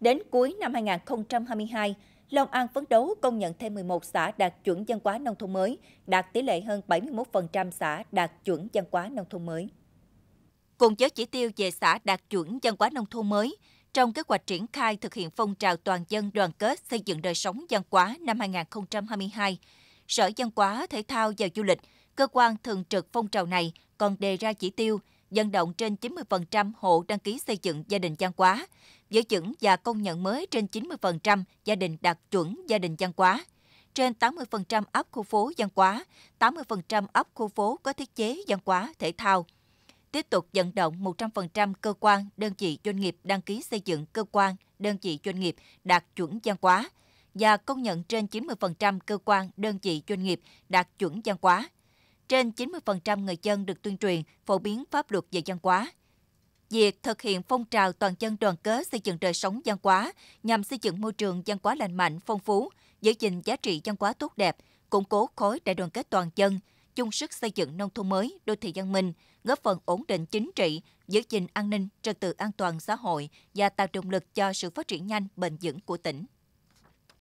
Đến cuối năm 2022, Long An phấn đấu công nhận thêm 11 xã đạt chuẩn dân quá nông thôn mới, đạt tỷ lệ hơn 71% xã đạt chuẩn dân quá nông thôn mới. Cùng với chỉ tiêu về xã đạt chuẩn dân quá nông thôn mới, trong kế hoạch triển khai thực hiện phong trào toàn dân đoàn kết xây dựng đời sống dân quá năm 2022, Sở Dân quá Thể thao và Du lịch, cơ quan thường trực phong trào này còn đề ra chỉ tiêu dân động trên 90% hộ đăng ký xây dựng gia đình dân quá giữ vững và công nhận mới trên 90% gia đình đạt chuẩn gia đình văn hóa, trên 80% ấp khu phố văn hóa, 80% ấp khu phố có thiết chế văn hóa thể thao. Tiếp tục vận động 100% cơ quan, đơn vị doanh nghiệp đăng ký xây dựng cơ quan, đơn vị doanh nghiệp đạt chuẩn văn hóa và công nhận trên 90% cơ quan, đơn vị doanh nghiệp đạt chuẩn văn hóa. Trên 90% người dân được tuyên truyền, phổ biến pháp luật về văn hóa việc thực hiện phong trào toàn dân đoàn kết xây dựng đời sống văn hóa nhằm xây dựng môi trường văn hóa lành mạnh, phong phú, giữ gìn giá trị văn hóa tốt đẹp, củng cố khối đại đoàn kết toàn dân, chung sức xây dựng nông thôn mới, đô thị văn minh, góp phần ổn định chính trị, giữ gìn an ninh, trật tự an toàn xã hội và tạo động lực cho sự phát triển nhanh, bền vững của tỉnh.